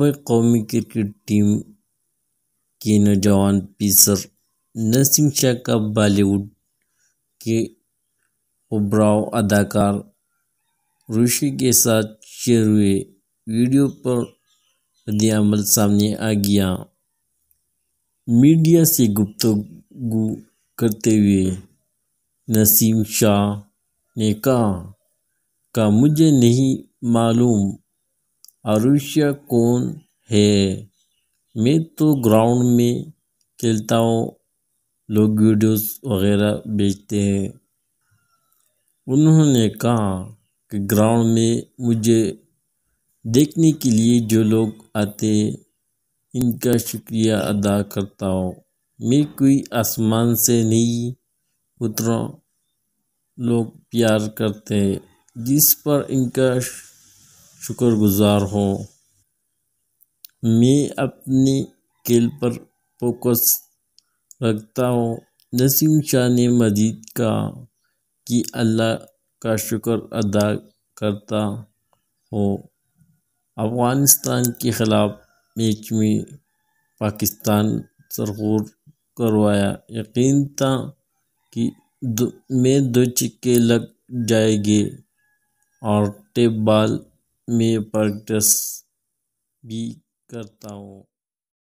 वह कौमी cricket team के नौजवान पीसर नसीम शाह का बॉलीवुड के उबराव अदाकार ऋषि के साथ शेयर हुए वीडियो पर रद्दमल सामने आ गया मीडिया से गुप्तगु करते हुए नसीम शाह ने कहा का मुझे नहीं मालूम अरुष्या कौन है मैं तो ग्राउंड में खेलता हूँ लोग वीडियोस वगैरह बेचते हैं उन्होंने कहा कि ग्राउंड में मुझे देखने के लिए जो लोग आते हैं इनका शुक्रिया अदा करता हूँ मैं कोई आसमान से नहीं उतरा लोग प्यार करते हैं जिस पर इनका शुक्र गुज़ार हों मैं अपनी खेल पर फोकस रखता हूँ नसीम शाह ने मजीद कहा कि अल्लाह का शुक्र अदा करता हो अफ़गानिस्तान के ख़िलाफ़ मैच में पाकिस्तान सरगोर करवाया यकीन था कि दो, मैं दो चिक्के लग जाएंगे और टेप बाल में प्रैक्टिस भी करता हूँ